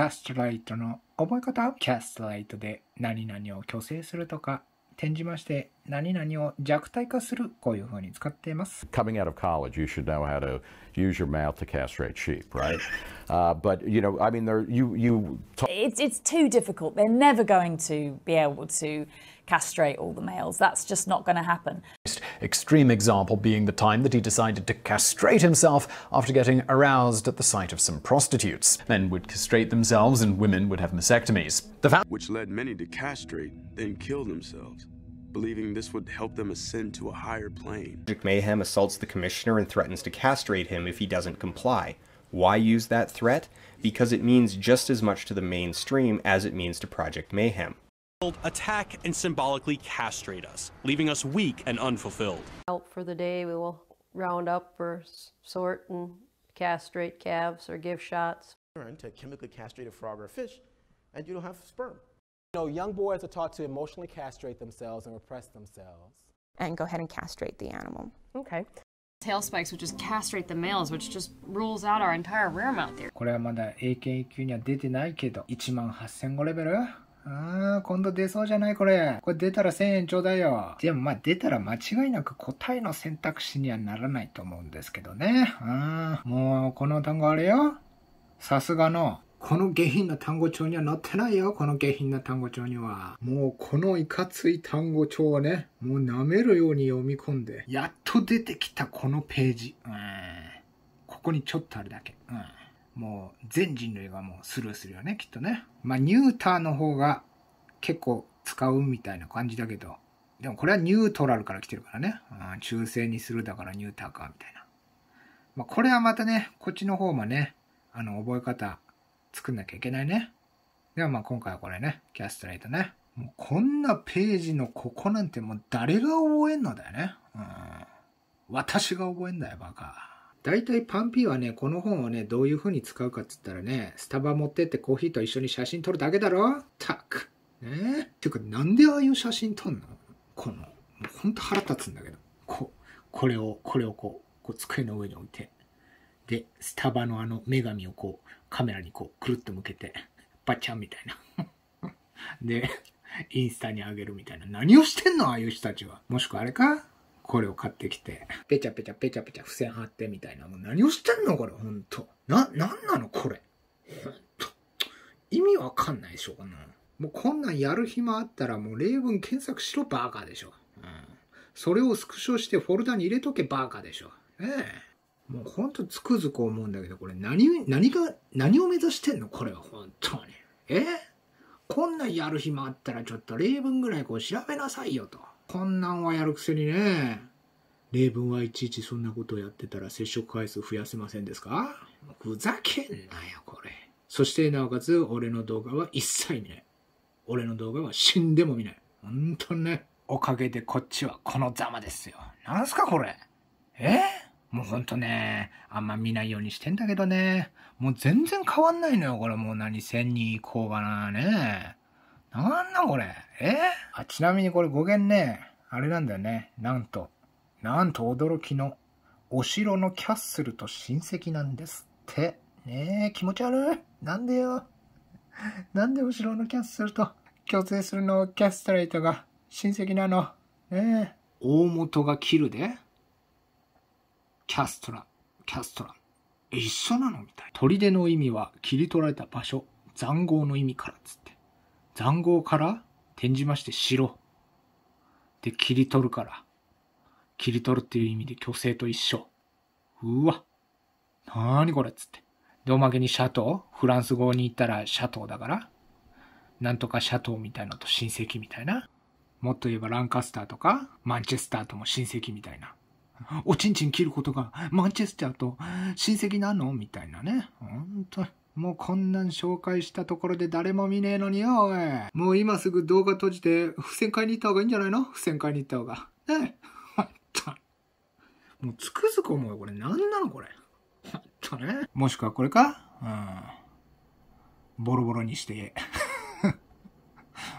キャストライトの覚え方キャストライトで何々を虚勢するとか転じまして何々を弱体化するこういうふうに使っています。Coming out of college, you should know how to use your mouth to castrate sheep, right? uh, but you know, I mean, there you you. It's it's too difficult. They're never going to be able to castrate all the males. That's just not going to happen. Extreme example being the time that he decided to castrate himself after getting aroused at the sight of some prostitutes. Men would castrate themselves and women would have mastectomies. The which led many to castrate, then kill themselves believing this would help them ascend to a higher plane. Magic Mayhem assaults the commissioner and threatens to castrate him if he doesn't comply. Why use that threat? Because it means just as much to the mainstream as it means to Project Mayhem. Attack and symbolically castrate us, leaving us weak and unfulfilled. Out for the day, we will round up or sort and castrate calves or give shots. To chemically castrate a frog or a fish, and you don't have sperm. You know, young boys are taught to emotionally castrate themselves and repress themselves. And go ahead and castrate the animal. Okay. Tail spikes w h i c h just castrate the males, which just rules out our entire r a r e mount theory. これはまだ英検1級には出てないけど、18000語レベルああ、今度出そうじゃないこれ。これ出たら1000円ちょうだいよ。でもまあ出たら間違いなく答えの選択肢にはならないと思うんですけどね。あん。もうこの単語あれよ。さすがのこの下品な単語帳には載ってないよ、この下品な単語帳には。もうこのいかつい単語帳をね、もう舐めるように読み込んで、やっと出てきたこのページ。うん。ここにちょっとあるだけ。うん。もう全人類がもうスルーするよね、きっとね。まあニューターの方が結構使うみたいな感じだけど、でもこれはニュートラルから来てるからね。うん、中性にするだからニューターか、みたいな。まあこれはまたね、こっちの方もね、あの、覚え方作んなきゃいけないね。ではまあ今回はこれね、キャストレイトね。もうこんなページのここなんてもう誰が覚えんのだよね。うん。私が覚えんだよ、バカ。大体パンピーはね、この本をね、どういう風に使うかっつったらね、スタバ持ってってコーヒーと一緒に写真撮るだけだろたく。ねえ。てか、なんでああいう写真撮んのこの、もうほんと腹立つんだけど。こう、これを、これをこう、こう机の上に置いて。で、スタバのあの女神をこう、カメラにこう、くるっと向けて、バチャンみたいな で、インスタに上げるみたいな。何をしてんのああいう人たちは。もしくはあれかこれを買ってきて、ペチャペチャペチャペチャ付箋貼ってみたいな。もう何をしてんのこれ、ほんと。な、なんなのこれ。ほんと。意味わかんないでしょ、こんなもうこんなんやる暇あったらもう例文検索しろバーカーでしょ。うん。それをスクショしてフォルダに入れとけバーカーでしょ。ええ。もうほんとつくづく思うんだけど、これ何、何が、何を目指してんのこれは本当に。えこんなんやる暇あったらちょっと例文ぐらいこう調べなさいよと。こんなんはやるくせにね。例文はいちいちそんなことをやってたら接触回数増やせませんですかふざけんなよ、これ。そしてなおかつ俺の動画は一切見ない。俺の動画は死んでも見ない。ほんとね。おかげでこっちはこのざまですよ。なんすかこれ。えもうほんとね、あんま見ないようにしてんだけどね。もう全然変わんないのよ、これ。もう何、1000人いこうかな、ね。なんなんこれ。えあ、ちなみにこれ語源ね、あれなんだよね。なんと、なんと驚きの、お城のキャッスルと親戚なんですって。ねえ、気持ち悪い。なんでよ。なんでお城のキャッスルと、共通するのキャストレイトが親戚なの。ねえ。大元が切るでキャストラ、キャストラ。え、一緒なのみたいな。砦の意味は切り取られた場所、塹壕の意味からっつって。塹壕から転じまして城。で、切り取るから。切り取るっていう意味で虚勢と一緒。うわ。なーにこれっつって。で、おまけにシャトーフランス語に言ったらシャトーだから。なんとかシャトーみたいのと親戚みたいな。もっと言えばランカスターとか、マンチェスターとも親戚みたいな。おちんちん切ることがマンチェスターと親戚なのみたいなね。ほんともうこんなん紹介したところで誰も見ねえのによ、おい。もう今すぐ動画閉じて、付箋買いに行った方がいいんじゃないの付箋買いに行った方が。ねえ。ほんと。もうつくづく思うよ、これ。なんなの、これ。ほんとね。もしくはこれかうん。ボロボロにして、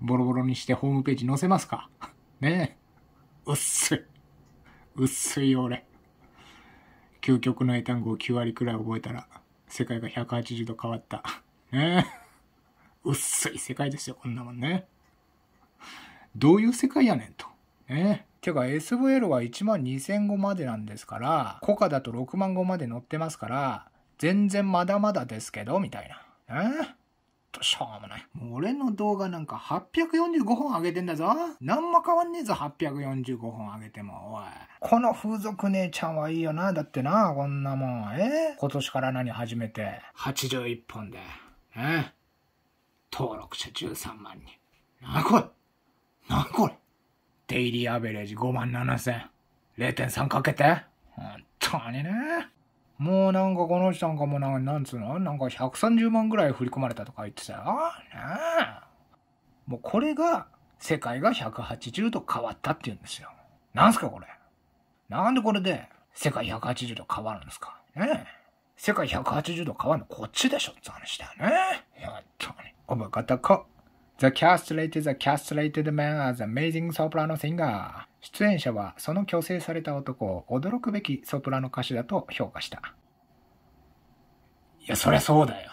ボロボロにしてホームページ載せますか。ねえ。うっす。薄い俺。究極の英単語を9割くらい覚えたら、世界が180度変わった。ねえ。薄い世界ですよ、こんなもんね。どういう世界やねんと。ねえ。てか SVL は1万2000語までなんですから、コカだと6万語まで載ってますから、全然まだまだですけど、みたいな。えとしょうもない。もう俺の動画なんか845本上げてんだぞ。何も変わんねえぞ、845本上げても、おい。この風俗姉ちゃんはいいよな。だってな、こんなもん。え今年から何始めて。81本で。え登録者13万人。なこれなこれデイリーアベレージ5万7千。0.3かけて本当にね。もうなんかこの人なんかもなんなんつうのなんか130万ぐらい振り込まれたとか言ってたよ。ああ、もうこれが世界が180度変わったって言うんですよ。なんすかこれ。なんでこれで世界180度変わるんですかねえ。世界180度変わるのこっちでしょって話だよね。やっとね。おばかたか。The castrated, the castrated man as amazing soprano singer. 出演者はその虚勢された男を驚くべきソプラノ歌手だと評価した。いや、そりゃそうだよ。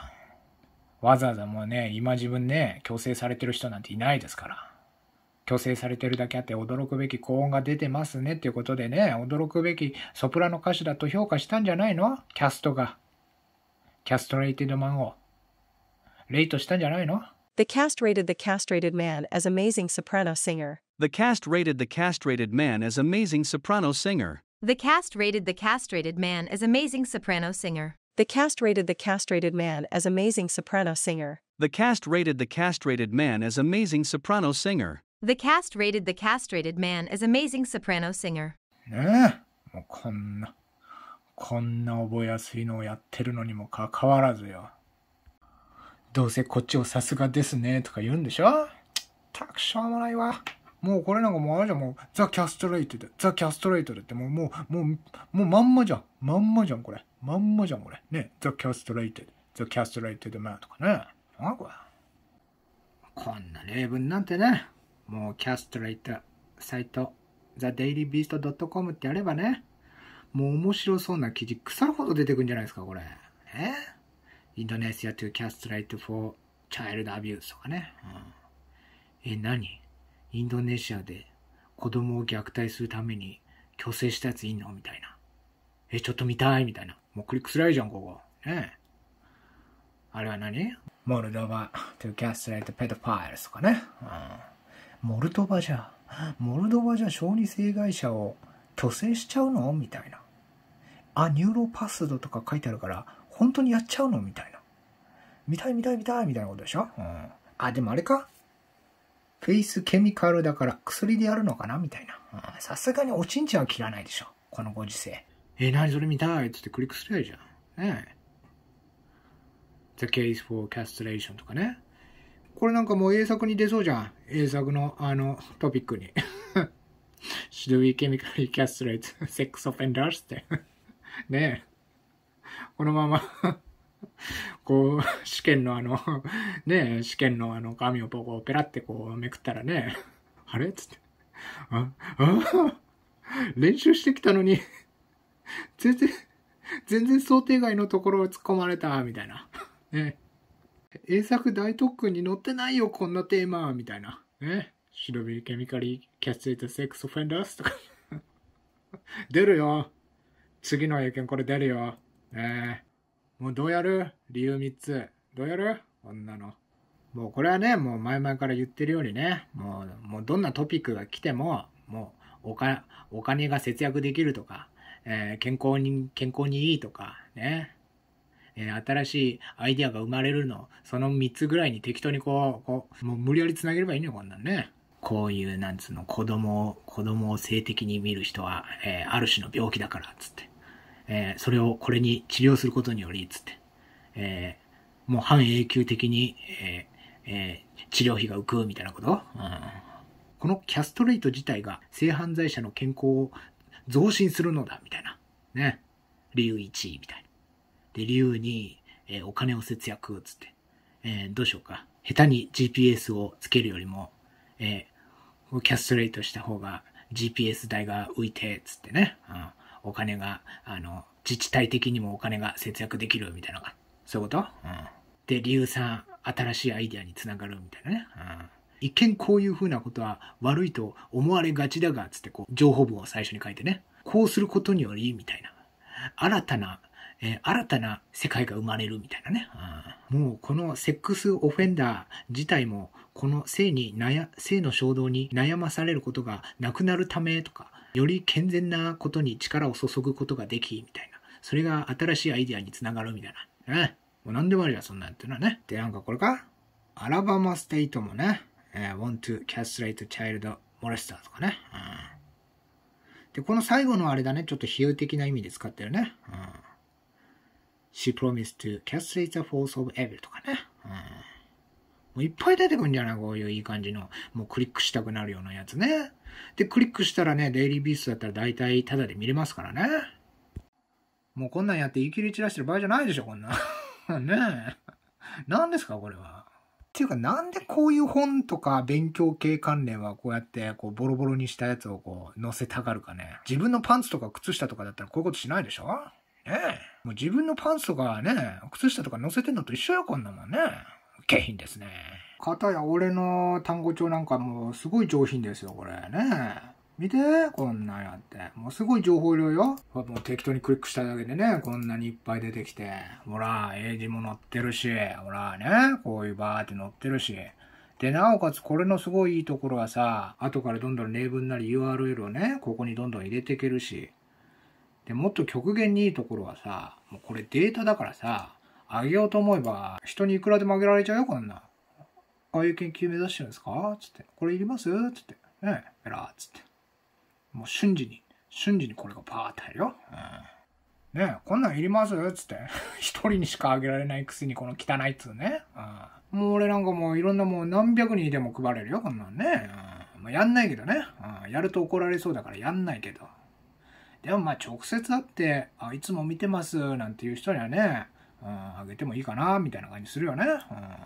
わざわざもうね、今自分ね、虚勢されてる人なんていないですから。虚勢されてるだけあって驚くべき高音が出てますねっていうことでね、驚くべきソプラノ歌手だと評価したんじゃないのキャストが。キャストレイティドマンを。レイトしたんじゃないの The cast rated the castrated man as amazing soprano singer. The cast rated the castrated man as amazing soprano singer. The cast rated the castrated man as amazing soprano singer. The cast rated the castrated man as amazing soprano singer. The cast rated the castrated man as amazing soprano singer. The cast rated the castrated man as amazing soprano singer. ねえ、もうこんな、こんな覚えやすいのをやってるのにもかかわらずよ。Eh? どうせこっちをさすがですね、とか言うんでしょたくしょうもないわ。もうこれなんかもうあれじゃん、もう、ザ・キャストレイトで、ザ・キャストレイトでって、もう、もう、もう、もうまんまじゃん。まんまじゃん、これ。まんまじゃん、これ。ね、ザ・キャストレイトで、ザ・キャストレイトでまあとかね。なあ、これ。こんな例文なんてね、もうキャストレイト、サイト、ザ・デイリー・ビースト・ドット・コムってやればね、もう面白そうな記事腐るほど出てくんじゃないですか、これ。えインドネシアと o castrate for child a b u とかね。うん、え、何インドネシアで子供を虐待するために強制したやついんのみたいな。え、ちょっと見たいみたいな。もうクリックすりいじゃん、ここ。ねあれは何モルドバと o castrate p e d o とかね。うん、モルドバじゃ、モルドバじゃ小児性害者を虚勢しちゃうのみたいな。あ、ニューロパスドとか書いてあるから、本当にやっちゃうのみたいな。見たい見たい見たいみたいなことでしょうん。あ、でもあれかフェイスケミカルだから薬でやるのかなみたいな。さすがにおちんちんは切らないでしょ。このご時世。えー、何それ見たいっつってクリックすりゃいいじゃん。ねえ。The Case for Castration とかね。これなんかもう英作に出そうじゃん。英作のあのトピックに。Should we chemically castrate sex o f e n d r s って。ねえ。このまま こう、試験のあのね、試験のあの、紙をこう、ペラってこう、めくったらね、あれつって、あ、あ練習してきたのに全然、全然想定外のところを突っ込まれた、みたいな。ね。英作大特訓に載ってないよ、こんなテーマ、みたいな。ね。忍びケミカリキャッチエイトセックスオフェンダースとか出るよ。次の英検これ出るよ。え。もうどうやる理由3つ。どうやる女の。もうこれはね、もう前々から言ってるようにね、もう、もうどんなトピックが来ても、もうおか、お金が節約できるとか、えー、健康に、健康にいいとか、ね。えー、新しいアイディアが生まれるの、その3つぐらいに適当にこう、こう、もう無理やり繋げればいいのよ、こんなんね。こういう、なんつうの、子供を、子供を性的に見る人は、えー、ある種の病気だから、つって。えー、それをこれに治療することにより、つって、えー、もう半永久的に、えー、え治療費が浮く、みたいなこと、うん、このキャストレイト自体が性犯罪者の健康を増進するのだ、みたいな。ね。理由1位、みたいな。で、理由2、えお金を節約、つって。えどうしようか。下手に GPS をつけるよりも、えキャストレイトした方が GPS 代が浮いて、つってね。うんお金が、あの、自治体的にもお金が節約できるみたいな、そういうこと、うん、で、理由3、新しいアイデアにつながるみたいなね。うん一見こういうふうなことは悪いと思われがちだが、つってこう、情報文を最初に書いてね。こうすることにより、みたいな。新たな、えー、新たな世界が生まれるみたいなね。うん、もうこのセックスオフェンダー自体も、この性に悩、性の衝動に悩まされることがなくなるためとか、より健全なことに力を注ぐことができ、みたいな。それが新しいアイデアにつながるみたいな。ね。もう何でもあるよ、そんなんっていうのはね。で、なんかこれかアラバマステイトもね、え want to castrate child molester とかね。うん、で、この最後のあれだね、ちょっと比喩的な意味で使ってるね。うん、She promised to castrate the force of evil とかね。うんもういっぱい出てくんじゃないこういういい感じの、もうクリックしたくなるようなやつね。で、クリックしたらね、デイリービーストだったら大体タダで見れますからね。もうこんなんやって言い切り散らしてる場合じゃないでしょ、こんな。ねえ。何ですか、これは。っていうか、なんでこういう本とか勉強系関連はこうやってこうボロボロにしたやつをこう載せたがるかね。自分のパンツとか靴下とかだったらこういうことしないでしょねえ。もう自分のパンツとかね、靴下とか載せてんのと一緒よ、こんなもんね。景品ですね。かたや俺の単語帳なんかもうすごい上品ですよ、これね。見て、こんなんやって。もうすごい情報量よ。もう適当にクリックしただけでね、こんなにいっぱい出てきて。ほら、英字も載ってるし、ほらね、こういうバーって載ってるし。で、なおかつこれのすごいいいところはさ、後からどんどん例文なり URL をね、ここにどんどん入れていけるし。で、もっと極限にいいところはさ、もうこれデータだからさ、あげようと思えば、人にいくらでもあげられちゃうよ、こんな。ああいう研究目指してるんですかつって。これいりますつって。ねえ、えらーつって。もう瞬時に、瞬時にこれがパーって入るよ。うん。ねえ、こんなんいりますつって。一人にしかあげられないくせにこの汚いっつうね。うん。もう俺なんかもういろんなもう何百人でも配れるよ、こんなんね。うん。まあ、やんないけどね。うん。やると怒られそうだからやんないけど。でもまあ直接会って、あ、いつも見てますなんていう人にはね、うん、あげてもいいかな、みたいな感じするよね。うん。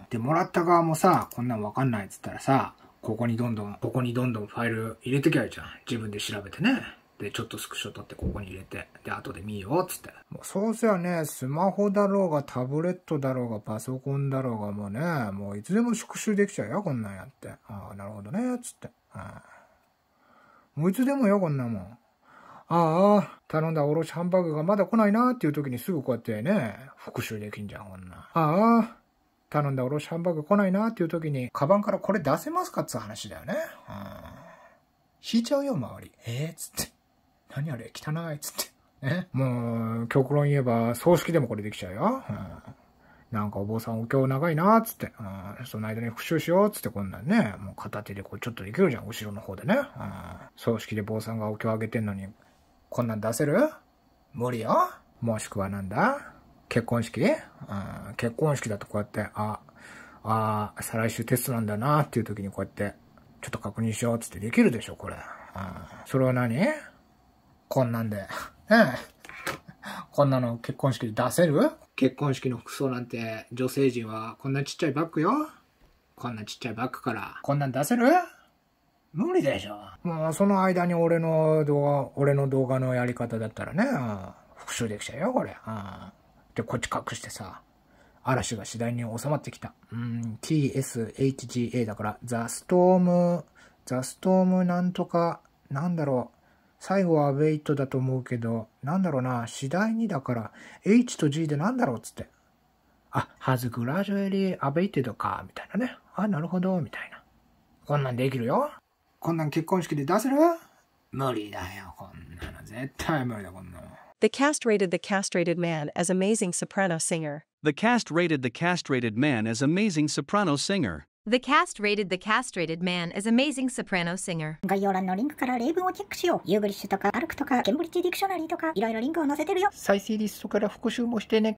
で、もらった側もさ、こんなんわかんないっつったらさ、ここにどんどん、ここにどんどんファイル入れてきゃいいじゃん。自分で調べてね。で、ちょっとスクショ取ってここに入れて、で、後で見ようっつって。もうそうせやね、スマホだろうが、タブレットだろうが、パソコンだろうが、もうね、もういつでも復習できちゃうよ、こんなんやって。ああ、なるほどね、つって。ああもういつでもよ、こんなもん。ああ、頼んだおろしハンバーグがまだ来ないなっていう時にすぐこうやってね、復習できんじゃん、こんな。ああ、頼んだおろしハンバーグ来ないなっていう時に、カバンからこれ出せますかっつう話だよね。うん。引いちゃうよ、周り。ええつって。何あれ汚いっつって。ね。もう、極論言えば、葬式でもこれできちゃうよ。うん。なんかお坊さんお経長いなっつって、うん、その間に復習しようっつってこんなんね、もう片手でこうちょっとできるじゃん、後ろの方でね。うん、葬式で坊さんがお経あげてんのに、こんなん出せる無理よもしくはなんだ結婚式、うん、結婚式だとこうやって、あ、あ、再来週テストなんだなっていう時にこうやって、ちょっと確認しようっつってできるでしょ、これ。うん、それは何こんなんで。ん？こんなの結婚式で出せる結婚式の服装なんて女性陣はこんなちっちゃいバッグよ。こんなちっちゃいバッグから。こんなん出せる無理でしょ。まあ、その間に俺の動画、俺の動画のやり方だったらね、復習できちゃうよ、これ。で、こっち隠してさ、嵐が次第に収まってきた。うん、TSHGA だから、ザ・ストーム、ザ・ストームなんとか、なんだろう。最後はウェイトだと思うけど、なんだろうな、次第にだから、H と G でなんだろうっつって。あ、はずグラジュエリーアベイテドか、みたいなね。あ、なるほど、みたいな。こんなんできるよ。こんなん結婚式で出せる無理だよ、こんなの。絶対無理だ、こんなの。The cast rated the castrated man as amazing soprano singer. The cast rated the castrated man as amazing soprano singer. The cast rated the castrated man as amazing soprano singer. 概要欄のリンクから例文をチェックしよう。ユーグリッシュとかアルクとかケンブリッジディクショナリーとかいろいろリンクを載せてるよ。再生リストから復習もしてね。